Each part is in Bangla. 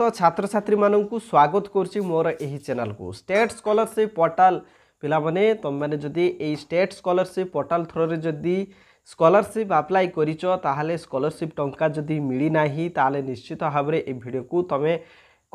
ତ ଛାତ୍ରଛାତ୍ରୀମାନଙ୍କୁ ସ୍ୱାଗତ କରୁଛି ମୋର ଏହି ଚ୍ୟାନେଲକୁ ଷ୍ଟେଟ୍ ସ୍କଲରସିପ୍ ପୋର୍ଟାଲ୍ ପିଲାମାନେ ତୁମେମାନେ ଯଦି ଏଇ ଷ୍ଟେଟ୍ ସ୍କଲରସିପ୍ ପୋର୍ଟାଲ୍ ଥ୍ରୋରେ ଯଦି ସ୍କଲରସିପ୍ ଆପ୍ଲାଏ କରିଛ ତାହେଲେ ସ୍କଲରସିପ୍ ଟଙ୍କା ଯଦି ମିଳିନାହିଁ ତାହେଲେ ନିଶ୍ଚିତ ଭାବରେ ଏ ଭିଡ଼ିଓକୁ ତୁମେ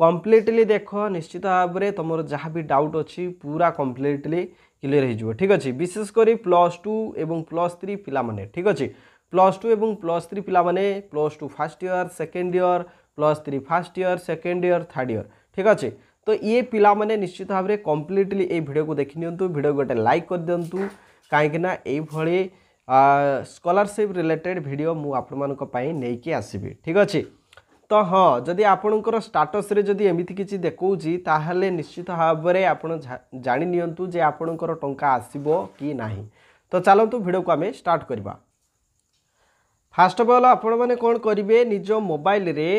କମ୍ପ୍ଲିଟଲି ଦେଖ ନିଶ୍ଚିତ ଭାବରେ ତୁମର ଯାହା ବି ଡାଉଟ୍ ଅଛି ପୁରା କମ୍ପ୍ଲିଟଲି କ୍ଲିୟର୍ ହୋଇଯିବ ଠିକ୍ ଅଛି ବିଶେଷ କରି ପ୍ଲସ୍ ଟୁ ଏବଂ ପ୍ଲସ୍ ଥ୍ରୀ ପିଲାମାନେ ଠିକ୍ ଅଛି ପ୍ଲସ୍ ଟୁ ଏବଂ ପ୍ଲସ୍ ଥ୍ରୀ ପିଲାମାନେ plus two first year second year plus three first year second year third year ଠିକ୍ ଅଛି ତ ଇଏ ପିଲାମାନେ ନିଶ୍ଚିତ ଭାବରେ କମ୍ପ୍ଲିଟଲି ଏଇ ଭିଡ଼ିଓକୁ ଦେଖିନିଅନ୍ତୁ ଭିଡ଼ିଓକୁ ଗୋଟେ ଲାଇକ୍ କରିଦିଅନ୍ତୁ କାହିଁକିନା ଏଇଭଳି ସ୍କଲାରସିପ୍ ରିଲେଟେଡ଼୍ ଭିଡ଼ିଓ ମୁଁ ଆପଣମାନଙ୍କ ପାଇଁ ନେଇକି ଆସିବି ଠିକ୍ ଅଛି ତ ହଁ ଯଦି ଆପଣଙ୍କର ଷ୍ଟାଟସ୍ରେ ଯଦି ଏମିତି କିଛି ଦେଖାଉଛି ତାହେଲେ ନିଶ୍ଚିତ ଭାବରେ ଆପଣ ଜାଣିନିଅନ୍ତୁ ଯେ ଆପଣଙ୍କର ଟଙ୍କା ଆସିବ କି ନାହିଁ ତ ଚାଲନ୍ତୁ ଭିଡ଼ିଓକୁ ଆମେ ଷ୍ଟାର୍ଟ କରିବା ଫାର୍ଷ୍ଟ ଅଫ୍ ଅଲ୍ ଆପଣମାନେ କ'ଣ କରିବେ ନିଜ ମୋବାଇଲରେ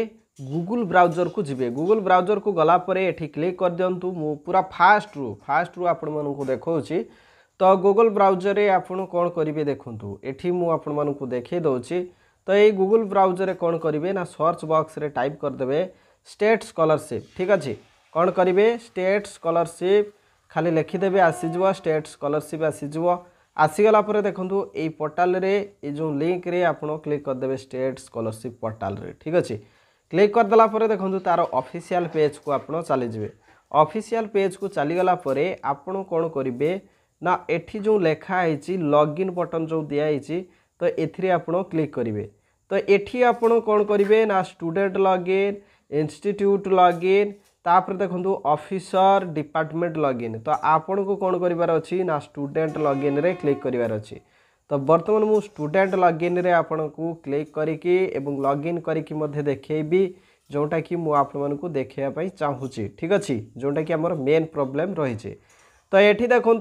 ଗୁଗୁଲ ବ୍ରାଉଜରକୁ ଯିବେ ଗୁଗୁଲ ବ୍ରାଉଜରକୁ ଗଲା ପରେ ଏଠି କ୍ଲିକ୍ କରିଦିଅନ୍ତୁ ମୁଁ ପୁରା ଫାଷ୍ଟରୁ ଫାଷ୍ଟରୁ ଆପଣମାନଙ୍କୁ ଦେଖାଉଛି ତ ଗୁଗୁଲ ବ୍ରାଉଜରରେ ଆପଣ କ'ଣ କରିବେ ଦେଖନ୍ତୁ ଏଠି ମୁଁ ଆପଣମାନଙ୍କୁ ଦେଖାଇ ଦେଉଛି ତ ଏଇ ଗୁଗୁଲ ବ୍ରାଉଜରରେ କ'ଣ କରିବେ ନା ସର୍ଚ୍ଚ ବକ୍ସରେ ଟାଇପ୍ କରିଦେବେ ଷ୍ଟେଟ୍ ସ୍କଲରସିପ୍ ଠିକ୍ ଅଛି କ'ଣ କରିବେ ଷ୍ଟେଟ୍ ସ୍କଲରସିପ୍ ଖାଲି ଲେଖିଦେବେ ଆସିଯିବ ଷ୍ଟେଟ୍ ସ୍କଲରସିପ୍ ଆସିଯିବ ଆସିଗଲା ପରେ ଦେଖନ୍ତୁ ଏଇ ପୋର୍ଟାଲରେ ଏଇ ଯେଉଁ ଲିଙ୍କରେ ଆପଣ କ୍ଲିକ୍ କରିଦେବେ ଷ୍ଟେଟ୍ ସ୍କଲରସିପ୍ ପୋର୍ଟାଲରେ ଠିକ୍ ଅଛି ক্লিক କରିଦେଲା ପରେ ଦେଖନ୍ତୁ ତା'ର ଅଫିସିଆଲ୍ ପେଜ୍କୁ ଆପଣ ଚାଲିଯିବେ ଅଫିସିଆଲ୍ ପେଜ୍କୁ ଚାଲିଗଲା ପରେ ଆପଣ କ'ଣ କରିବେ ନା ଏଠି ଯେଉଁ ଲେଖା ହେଇଛି ଲଗ୍ଇନ୍ ବଟନ୍ ଯେଉଁ ଦିଆହେଇଛି ତ ଏଥିରେ ଆପଣ କ୍ଲିକ୍ କରିବେ ତ ଏଠି ଆପଣ କ'ଣ କରିବେ ନା ଷ୍ଟୁଡେଣ୍ଟ ଲଗ୍ଇନ୍ ଇନଷ୍ଟିଟ୍ୟୁଟ୍ ଲଗ୍ଇନ୍ ତାପରେ ଦେଖନ୍ତୁ ଅଫିସର ଡିପାର୍ଟମେଣ୍ଟ ଲଗ୍ଇନ୍ ତ ଆପଣଙ୍କୁ କ'ଣ କରିବାର ଅଛି ନା ଷ୍ଟୁଡେଣ୍ଟ ଲଗ୍ଇନ୍ରେ କ୍ଲିକ୍ କରିବାର ଅଛି তো বর্ତ୍ତমান মু স্টুডেন্ট লগইন্রে আপনার ক্লিক করিকি এবং লগইন করিকি মধ্যে দেখেবি যেটা কি মু আপনার দেখাইয়া চাহুছি ঠিক আছে যেটা কি আমার মেন প্রোবলেম রয়েছে তো এটি দেখুন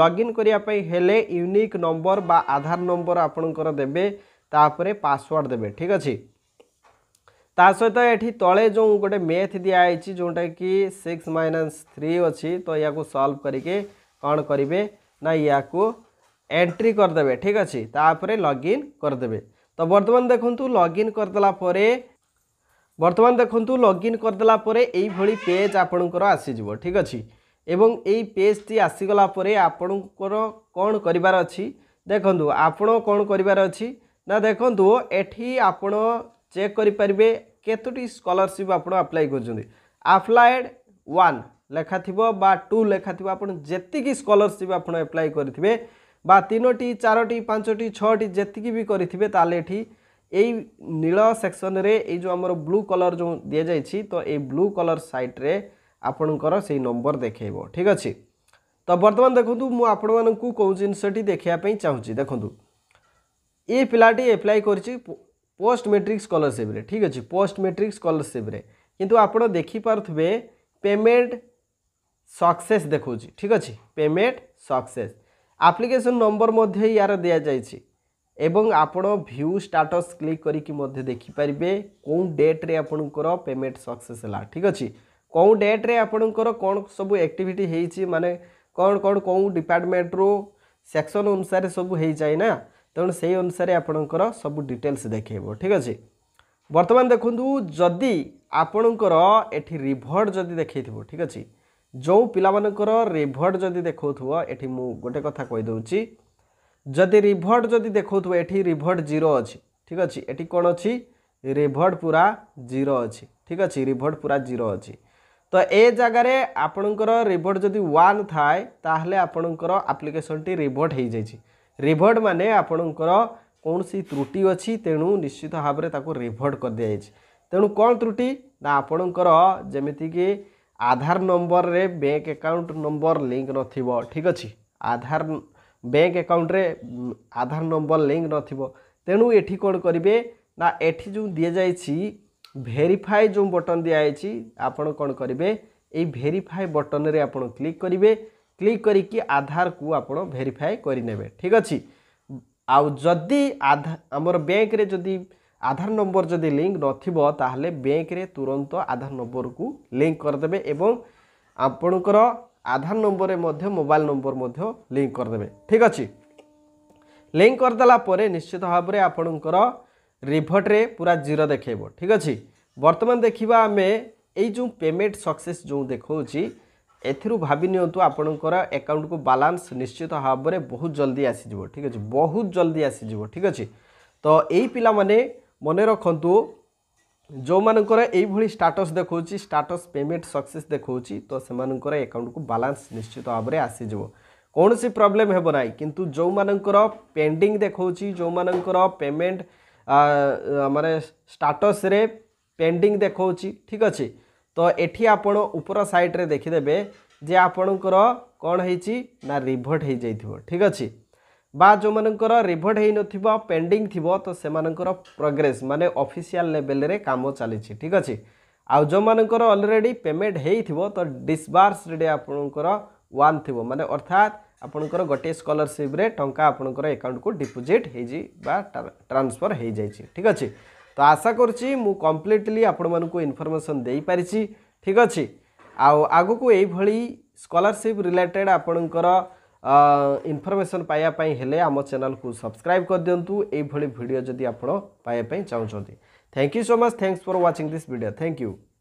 লগইন করা হলে ইউনিক নম্বর বা আধার নম্বর আপনার দেবে তাপরে পাসওয়ার্ড দেবে ঠিক আছে ତା ସହିତ ଏଠି ତଳେ ଯେଉଁ ଗୋଟେ ମେଥ୍ ଦିଆହେଇଛି ଯେଉଁଟାକି ସିକ୍ସ ମାଇନସ୍ ଥ୍ରୀ ଅଛି ତ ୟାକୁ ସଲ୍ଭ କରିକି କ'ଣ କରିବେ ନା ୟାକୁ এন্ট্রি করদেবে ঠিক আছে তাপরে লগ ইন করদেবে তো বর্তমান দেখুন লগ ইন করদেলা পরে বর্তমান দেখুন লগ ইন করদেলা পরে এইভাবে পেজ আপনার আসিযোগ ঠিক আছে এবং এই পেজটি আসিগলা পরে আপনার কণ করবার অছি দেখুন আপনার কণ করবার অছি না দেখুন এটি আপনার চেক করে পারবে কতটি স্কলারশিপ আপনার আপ্লাই করছেন আপ্লায়েড ওয়ান লেখা থিব বা টু লেখা থিব আপনার যেতিকি স্কলারশিপ আপনার আপ্লাই করে বা ତିନୋଟି ଚାରୋଟି ପାଞ୍ଚଟି ଛଅଟି ଯେତିକି ବି କରିଥିବେ ତାହେଲେ ଏଠି ଏଇ ନୀଳ ସେକ୍ସନରେ ଏଇ ଯେଉଁ ଆମର ବ୍ଲୁ କଲର୍ ଯେଉଁ ଦିଆଯାଇଛି ତ ଏଇ ବ୍ଲୁ କଲର୍ ସାଇଟ୍ରେ ଆପଣଙ୍କର ସେଇ ନମ୍ବର ଦେଖାଇବ ଠିକ୍ ଅଛି ତ ବର୍ତ୍ତମାନ ଦେଖନ୍ତୁ ମୁଁ ଆପଣମାନଙ୍କୁ କେଉଁ ଜିନିଷଟି ଦେଖିବା ପାଇଁ ଚାହୁଁଛି ଦେଖନ୍ତୁ ଏ ପିଲାଟି ଆପ୍ଲାଏ କରିଛି ପୋଷ୍ଟ ମେଟ୍ରିକ ସ୍କଲରସିପ୍ରେ ଠିକ୍ ଅଛି ପୋଷ୍ଟ ମେଟ୍ରିକ ସ୍କଲରସିପ୍ରେ କିନ୍ତୁ ଆପଣ ଦେଖିପାରୁଥିବେ ପେମେଣ୍ଟ ସକ୍ସେସ୍ ଦେଖାଉଛି ଠିକ୍ ଅଛି ପେମେଣ୍ଟ ସକ୍ସେସ୍ আপ্লিকেশন নম্বর মধ্যে ইয়ার দিয়া যাইছি এবং আপন ভিউ স্টাটস ক্লিক করিকি মধ্যে দেখিপারে কেউ ডেট্রে আপনার পেমেন্ট সকসেস হল ঠিক আছে কেউ ডেট্রে আপনার কোণ সবু একটিভিটি হয়েছি মানে কোণ কোণ কেউ ডিপার্টমেন্টরু সেকশন অনুসারে সবু হয়ে যায় না তেমন সেই অনুসারে আপনার সবু ডিটেলস দেখেব ঠিক আছে বর্তমান দেখুন যদি আপনার এটি রিভর্ট যদি দেখাই ঠিক আছে ଯେଉଁ ପିଲାମାନଙ୍କର ରିଭର୍ଟ ଯଦି ଦେଖାଉଥିବ ଏଠି ମୁଁ ଗୋଟେ କଥା କହିଦେଉଛି ଯଦି ରିଭର୍ଟ ଯଦି ଦେଖାଉଥିବ ଏଠି ରିଭର୍ଟ ଜିରୋ ଅଛି ଠିକ୍ ଅଛି ଏଠି କ'ଣ ଅଛି ରିଭର୍ଟ ପୁରା ଜିରୋ ଅଛି ଠିକ୍ ଅଛି ରିଭର୍ଟ ପୁରା ଜିରୋ ଅଛି ତ ଏ ଜାଗାରେ ଆପଣଙ୍କର ରିଭର୍ଟ ଯଦି ୱାନ୍ ଥାଏ ତାହେଲେ ଆପଣଙ୍କର ଆପ୍ଲିକେସନ୍ଟି ରିଭର୍ଟ ହୋଇଯାଇଛି ରିଭର୍ଟ ମାନେ ଆପଣଙ୍କର କୌଣସି ତ୍ରୁଟି ଅଛି ତେଣୁ ନିଶ୍ଚିତ ଭାବରେ ତାକୁ ରିଭର୍ଟ କରିଦିଆଯାଇଛି ତେଣୁ କ'ଣ ତ୍ରୁଟି ନା ଆପଣଙ୍କର ଯେମିତିକି ଆଧାର ନମ୍ବରରେ ବ୍ୟାଙ୍କ ଆକାଉଣ୍ଟ ନମ୍ବର ଲିଙ୍କ ନଥିବ ଠିକ୍ ଅଛି ଆଧାର ବ୍ୟାଙ୍କ ଆକାଉଣ୍ଟରେ ଆଧାର ନମ୍ବର ଲିଙ୍କ ନଥିବ ତେଣୁ ଏଠି କ'ଣ କରିବେ ନା ଏଠି ଯେଉଁ ଦିଆଯାଇଛି ଭେରିଫାଏ ଯେଉଁ ବଟନ୍ ଦିଆଯାଇଛି ଆପଣ କ'ଣ କରିବେ ଏଇ ଭେରିଫାଏ ବଟନ୍ରେ ଆପଣ କ୍ଲିକ୍ କରିବେ କ୍ଲିକ୍ କରିକି ଆଧାରକୁ ଆପଣ ଭେରିଫାଏ କରିନେବେ ଠିକ୍ ଅଛି ଆଉ ଯଦି ଆଧାର ଆମର ବ୍ୟାଙ୍କରେ ଯଦି আধার নম্বর যদি লিঙ্ক নথিব তাহলে ব্যাଙ୍କରେ ତୁରନ୍ତ ଆଧାର ନମ୍ବରକୁ ଲିଙ୍କ କରିଦେବେ ଏବଂ ଆପଣଙ୍କର ଆଧାର ନମ୍ବରରେ ମଧ୍ୟ ମୋବାଇଲ ନମ୍ବର ମଧ୍ୟ ଲିଙ୍କ କରିଦେବେ ଠିକ୍ ଅଛି ଲିଙ୍କ କରିଦେଲା ପରେ ନିଶ୍ଚିତ ଭାବରେ ଆପଣଙ୍କର ରିଭର୍ଟରେ ପୁରା ଜିରୋ ଦେଖାଇବ ଠିକ୍ ଅଛି ବର୍ତ୍ତମାନ ଦେଖିବା ଆମେ ଏଇ ଯେଉଁ ପେମେଣ୍ଟ ସକ୍ସେସ୍ ଯେଉଁ ଦେଖାଉଛି ଏଥିରୁ ଭାବି ନିଅନ୍ତୁ ଆପଣଙ୍କର ଆକାଉଣ୍ଟକୁ ବାଲାନ୍ସ ନିଶ୍ଚିତ ଭାବରେ ବହୁତ ଜଲ୍ଦି ଆସିଯିବ ଠିକ୍ ଅଛି ବହୁତ ଜଲ୍ଦି ଆସିଯିବ ଠିକ୍ ଅଛି ତ ଏଇ ପିଲାମାନେ মনে রাখন্তু জৌ মাননকর এই ভলি স্ট্যাটাস দেখোছি স্ট্যাটাস পেমেন্ট সাকসেস দেখোছি তো সে মাননকর অ্যাকাউন্ট কো ব্যালেন্স নিশ্চিত আবরে আসি জব কোনসি প্রবলেম হেব নাই কিন্তু জৌ মাননকর পেন্ডিং দেখোছি জৌ মাননকর পেমেন্ট আমারে স্ট্যাটাস রে পেন্ডিং দেখোছি ঠিক আছে তো এঠি आपण উপর সাইড রে দেখি দেবে যে आपणকর কোন হইছি না রিভার্ট হই যাইথব ঠিক আছে বা ଯେଉଁମାନଙ୍କର ରିଭର୍ଟ ହେଇନଥିବ ପେଣ୍ଡିଂ ଥିବ ତ ସେମାନଙ୍କର ପ୍ରୋଗ୍ରେସ୍ ମାନେ ଅଫିସିଆଲ ଲେଭେଲରେ କାମ ଚାଲିଛି ଠିକ୍ ଅଛି ଆଉ ଯେଉଁମାନଙ୍କର ଅଲରେଡ଼ି ପେମେଣ୍ଟ ହେଇଥିବ ତ ଡିସବାର୍ସରେ ଆପଣଙ୍କର ୱାନ୍ ଥିବ ମାନେ ଅର୍ଥାତ୍ ଆପଣଙ୍କର ଗୋଟିଏ ସ୍କଲରସିପ୍ରେ ଟଙ୍କା ଆପଣଙ୍କର ଆକାଉଣ୍ଟକୁ ଡିପୋଜିଟ୍ ହେଇଛି ବା ଟ୍ରାନ୍ସଫର ହେଇଯାଇଛି ଠିକ୍ ଅଛି ତ ଆଶା କରୁଛି ମୁଁ କମ୍ପ୍ଲିଟଲି ଆପଣମାନଙ୍କୁ ଇନଫର୍ମେସନ୍ ଦେଇପାରିଛି ଠିକ୍ ଅଛି ଆଉ ଆଗକୁ ଏଇଭଳି ସ୍କଲାରସିପ୍ ରିଲେଟେଡ଼୍ ଆପଣଙ୍କର इनफर्मेसन पायापी आम चेल को सब्सक्राइब कर दिंतु यही भिड जदि आप चाहते thank you so much thanks for watching this video thank you